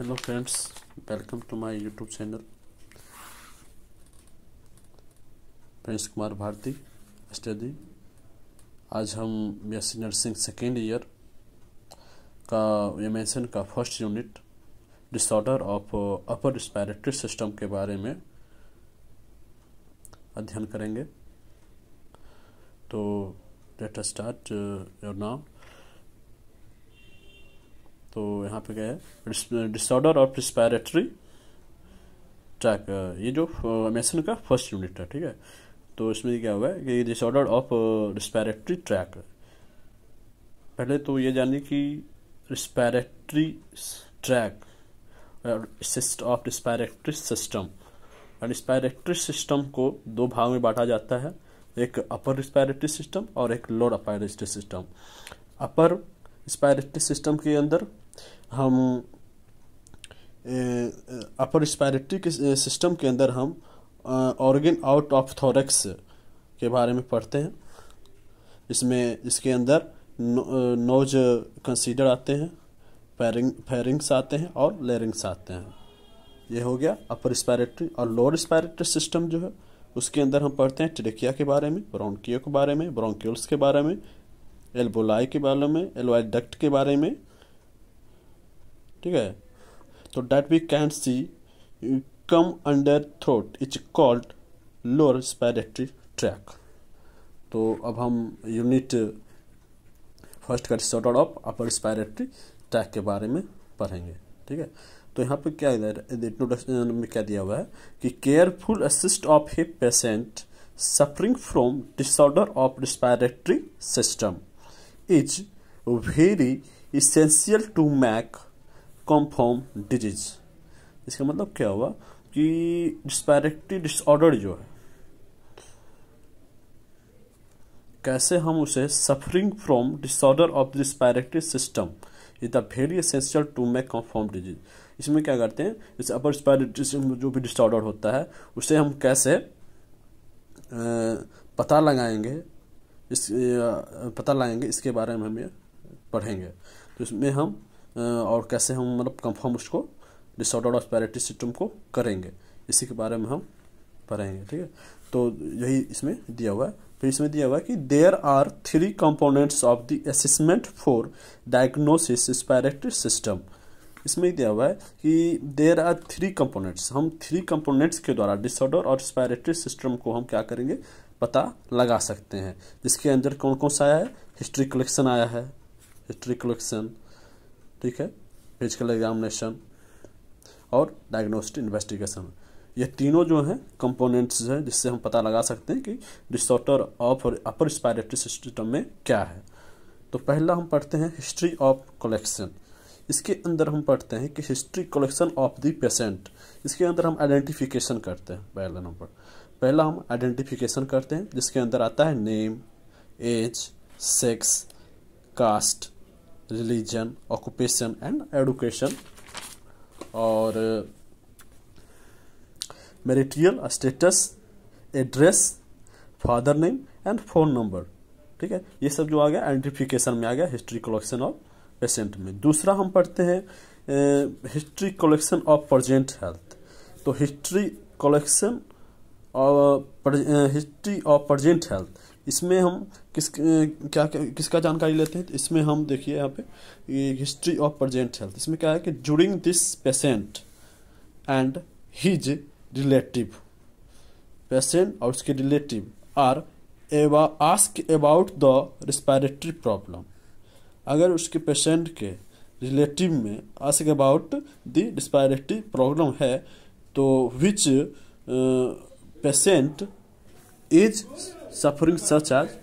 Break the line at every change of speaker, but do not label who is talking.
hello friends welcome to my YouTube channel Prince Kumar Bharti study आज हम B S C nursing second year का M का first unit disorder of upper respiratory system के बारे में अध्ययन करेंगे तो लेट स्टार्ट योर नाउ तो यहाँ पे क्या है डिसऑर्डर ऑफ रिस्पायरेटरी ट्रैक ये जो मेसन का फर्स्ट यूनिट है ठीक है तो इसमें क्या हुआ है कि डिसऑर्डर ऑफ रिस्पायरेटरी ट्रैक पहले तो ये जाने कि respiratory tract of respiratory system respiratory system को दो भाग में बांटा जाता है एक अपर रिस्पायरेटरी सिस्टम और एक lower respiratory system upper respiratory system के अंदर हम अपर रिस्पायरेटरी के सिस्टम के अंदर हम ऑर्गन आउट ऑफ थोरेक्स के बारे में पढ़ते हैं इसमें इसके अंदर नोज कंसीडर आते हैं फेरिंग फेरिंग्स आते हैं और लेरिंग्स आते हैं ये हो गया अपर रिस्पायरेटरी और लोअर रिस्पायरेटरी सिस्टम जो है उसके अंदर हम पढ़ते हैं ट्रिकिया के बारे में ब्रोंकियो के बारे में ब्रोंक्यूल्स के बारे में एल्बोलाई के बारे में डक्ट के बारे में ठीक है तो that we can see come under throat it's called lower respiratory tract तो अब हम यूनिट फर्स्ट का short out of upper respiratory tract के बारे में पढ़ेंगे ठीक है तो यहाँ पे क्या इधर इंट्रोडक्शन में क्या दिया हुआ है कि careful assist of a patient suffering from disorder of respiratory system is very essential to make comfort disease इसका मतलब क्या हुआ कि डिस्पैरिटी डिसऑर्डर जो है कैसे हम उसे suffering from disorder of disparity system is the very essential to make comfort disease इसमें क्या करते हैं जैसे अपर रिस्पायरेटरी जो भी डिसऑर्डर होता है उसे हम कैसे पता लगाएंगे इस पता लगाएंगे इसके बारे में हम ये पढ़ेंगे तो इसमें हम और कैसे हम मतलब कंफर्म उसको डिसऑर्डर ऑफ पैरिटी सिस्टम को करेंगे इसी के बारे में हम पढ़ेंगे ठीक है तो यही इसमें दिया हुआ है फिर इसमें दिया हुआ है कि there are three components of the assessment for diagnosis respiratory system इसमें दिया हुआ है कि देर आर थ्री कंपोनेंट्स हम थ्री कंपोनेंट्स के द्वारा डिसऑर्डर और स्पायरेटरी सिस्टम को हम क्या करेंगे पता लगा सकते हैं जिसके अंदर कौन कौन सा आया है हिस्ट्री कलेक्शन आया है हिस्ट्री कलेक्शन ठीक है फिजिकल एग्जामिनेशन और डायग्नोस्टिक इन्वेस्टिगेशन ये तीनों जो हैं कंपोनेंट्स हैं जिससे हम पता लगा सकते हैं कि disorder of upper respiratory system में क्या है तो पहला हम पढ़ते हैं हिस्ट्री ऑफ कलेक्शन इसके अंदर हम पढ़ते हैं कि history collection of the patient इसके अंदर हम आइडेंटिफिकेशन करते हैं पहला नंबर पहला हम आइडेंटिफिकेशन करते हैं जिसके अंदर आता है name age sex caste religion occupation and education और marital status address father name and phone number ठीक है ये सब जो आ गया आइडेंटिफिकेशन में आ गया हिस्ट्री कलेक्शन ऑफ पेशेंट में दूसरा हम पढ़ते हैं history collection of present health तो history collection history of present health इसमें हम किस क्या किसका जानकारी लेते हैं इसमें हम देखिए यहाँ पे हिस्ट्री ऑफ प्रजेंट हेल्थ इसमें क्या है कि during this patient and his relative patient और उसके relative are ask about the respiratory problem अगर उसके पेशेंट के रिलेटिव में ask about the respiratory problem है तो which patient is Sapring such as